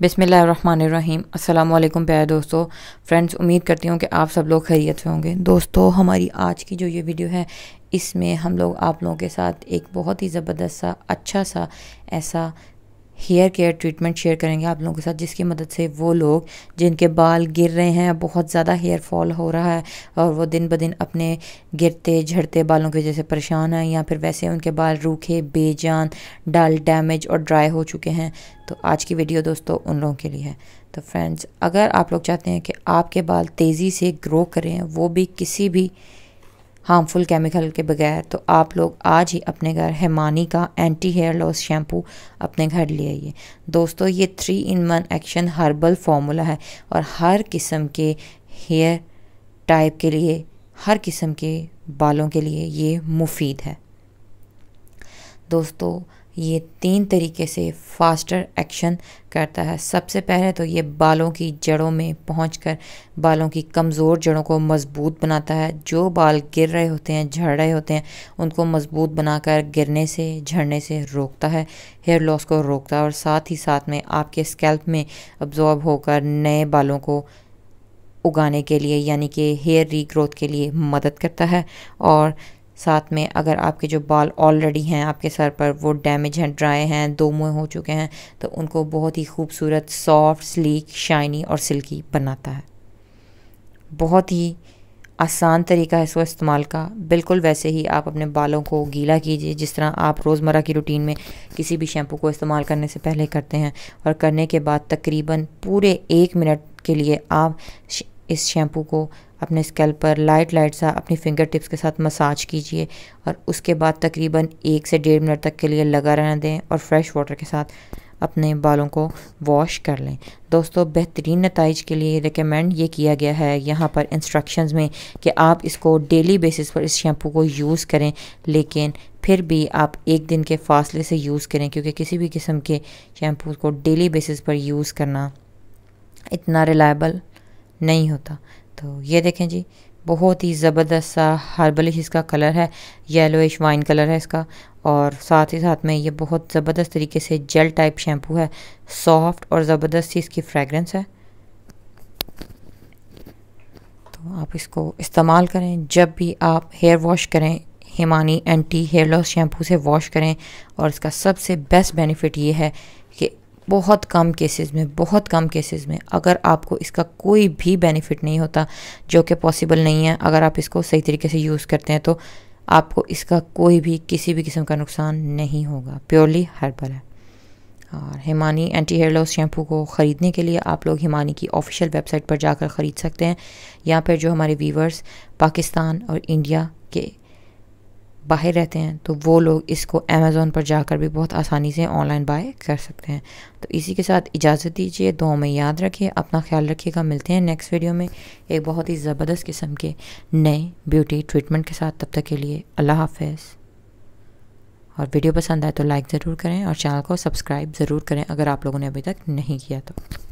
बिसमीम् अल्लाम प्यारे दोस्तों फ्रेंड्स उम्मीद करती हूँ कि आप सब लोग खैरियत से होंगे दोस्तों हमारी आज की जो ये वीडियो है इसमें हम लोग आप लोगों के साथ एक बहुत ही ज़बरदस्त सा अच्छा सा ऐसा हेयर केयर ट्रीटमेंट शेयर करेंगे आप लोगों के साथ जिसकी मदद से वो लोग जिनके बाल गिर रहे हैं बहुत ज़्यादा हेयर फॉल हो रहा है और वो दिन ब दिन अपने गिरते झड़ते बालों की वजह से परेशान हैं या फिर वैसे उनके बाल रूखे बेजान डल डैमेज और ड्राई हो चुके हैं तो आज की वीडियो दोस्तों उन लोगों के लिए है तो फ्रेंड्स अगर आप लोग चाहते हैं कि आपके बाल तेज़ी से ग्रो करें वो भी किसी भी हार्मफुल केमिकल के बगैर तो आप लोग आज ही अपने घर हेमानी का एंटी हेयर लॉस शैम्पू अपने घर ले आइए दोस्तों ये three in one action herbal formula है और हर किस्म के हेयर टाइप के लिए हर किस्म के बालों के लिए ये मुफीद है दोस्तों ये तीन तरीके से फास्टर एक्शन करता है सबसे पहले तो ये बालों की जड़ों में पहुंचकर बालों की कमज़ोर जड़ों को मज़बूत बनाता है जो बाल गिर रहे होते हैं झड़ रहे होते हैं उनको मज़बूत बनाकर गिरने से झड़ने से रोकता है हेयर लॉस को रोकता है और साथ ही साथ में आपके स्कैल्प में अब्जॉर्ब होकर नए बालों को उगाने के लिए यानी कि हेयर रीग्रोथ के लिए मदद करता है और साथ में अगर आपके जो बाल ऑलरेडी हैं आपके सर पर वो डैमेज हैं ड्राई हैं दो मुँह हो चुके हैं तो उनको बहुत ही खूबसूरत सॉफ्ट स्लीक शाइनी और सिल्की बनाता है बहुत ही आसान तरीका है इसको इस्तेमाल का बिल्कुल वैसे ही आप अपने बालों को गीला कीजिए जिस तरह आप रोज़मर्रा की रूटीन में किसी भी शैम्पू को इस्तेमाल करने से पहले करते हैं और करने के बाद तकरीबन पूरे एक मिनट के लिए आप इस शैम्पू को अपने स्कैल पर लाइट लाइट सा अपनी फिंगर टिप्स के साथ मसाज कीजिए और उसके बाद तकरीबन एक से डेढ़ मिनट तक के लिए लगा रहने दें और फ्रेश वाटर के साथ अपने बालों को वॉश कर लें दोस्तों बेहतरीन नतज के लिए रिकमेंड ये किया गया है यहाँ पर इंस्ट्रक्शंस में कि आप इसको डेली बेसिस पर इस शैम्पू को यूज़ करें लेकिन फिर भी आप एक दिन के फासले से यूज़ करें क्योंकि किसी भी किस्म के शैम्पू को डेली बेसिस पर यूज़ करना इतना रिलायबल नहीं होता तो ये देखें जी बहुत ही ज़बरदस्त सा हर्बलिश इसका कलर है येलोइश वाइन कलर है इसका और साथ ही साथ में ये बहुत ज़बरदस्त तरीके से जेल टाइप शैम्पू है सॉफ्ट और ज़बरदस्त इसकी फ्रेगरेंस है तो आप इसको इस्तेमाल करें जब भी आप हेयर वॉश करें Himani anti hair loss shampoo से वॉश करें और इसका सबसे बेस्ट बेनिफिट ये है कि बहुत कम केसेस में बहुत कम केसेस में अगर आपको इसका कोई भी बेनिफिट नहीं होता जो कि पॉसिबल नहीं है अगर आप इसको सही तरीके से यूज़ करते हैं तो आपको इसका कोई भी किसी भी किस्म का नुकसान नहीं होगा प्योरली हर्बल है और Himani anti hair loss shampoo को ख़रीदने के लिए आप लोग हिमानी की ऑफिशियल वेबसाइट पर जाकर ख़रीद सकते हैं या फिर जो हमारे वीवर्स पाकिस्तान और इंडिया के बाहर रहते हैं तो वो लोग इसको अमेज़ोन पर जाकर भी बहुत आसानी से ऑनलाइन बाय कर सकते हैं तो इसी के साथ इजाज़त दीजिए दो में याद रखिए अपना ख्याल रखिएगा मिलते हैं नेक्स्ट वीडियो में एक बहुत ही ज़बरदस्त किस्म के नए ब्यूटी ट्रीटमेंट के साथ तब तक के लिए अल्लाह हाफ और वीडियो पसंद आए तो लाइक ज़रूर करें और चैनल को सब्सक्राइब ज़रूर करें अगर आप लोगों ने अभी तक नहीं किया तो